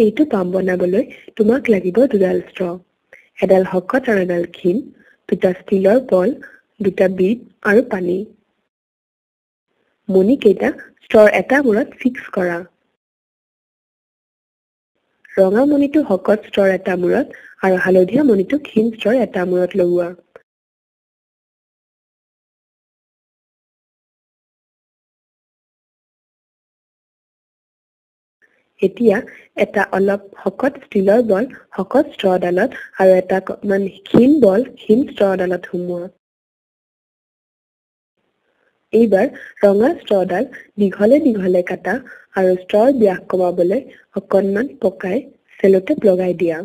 এইটো পাম বনাবলৈ তোমাক লাগিব দুডাল ষ্ট্ৰ এডাল শকত আৰু এডাল ক্ষীণ দুটা ষ্টিলৰ বল দুটা বিট আৰু পানী মণিকেইটা ষ্ট্ৰৰ এটা মূৰত ফিক্স কৰা ৰঙা মণিটো শকত ষ্ট্ৰৰ এটা মূৰত আৰু হালধীয়া মণিটো ক্ষীণ ষ্ট্ৰৰ এটা মূৰত লগোৱা এতিয়া এটা অলপ শকত ষ্টীলৰ বল শকত স্ত্ৰডালত আৰু এটা অকণমান ক্ষীণ বল ক্ষীণ স্ত্ৰডালত সোমোৱা এইবাৰ ৰঙা স্ত্ৰডাল দীঘলে দীঘলে কাটা আৰু স্ত্ৰৰ ব্যাস কমাবলৈ অকণমান পকাই চেলতে লগাই দিয়া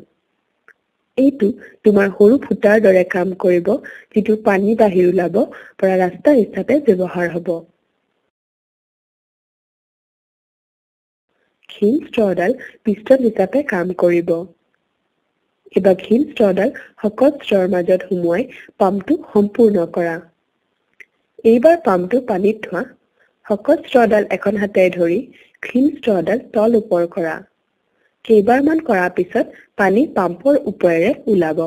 এইটো তোমাৰ সৰু ফুটাৰ দৰে কাম কৰিব যিটো পানী বাহিৰ ওলাব পৰা ৰাস্তা হিচাপে ব্যৱহাৰ হ'ব ঘিল স্ত্ৰডাল পিষ্টন হিচাপে কাম কৰিব এবাৰ ঘিল স্ত্ৰডাল সকল স্তৰৰ মাজত সুমুৱাই পাম্পটো সম্পূৰ্ণ কৰা এইবাৰ পাম্পটো পানীত থোৱা শকত স্তৰডাল এখন হাতেৰে ধৰি ঘিল স্তৰডাল তল ওপৰ কৰা কেইবাৰমান কৰাৰ পিছত পানী পাম্পৰ ওপৰেৰে ওলাব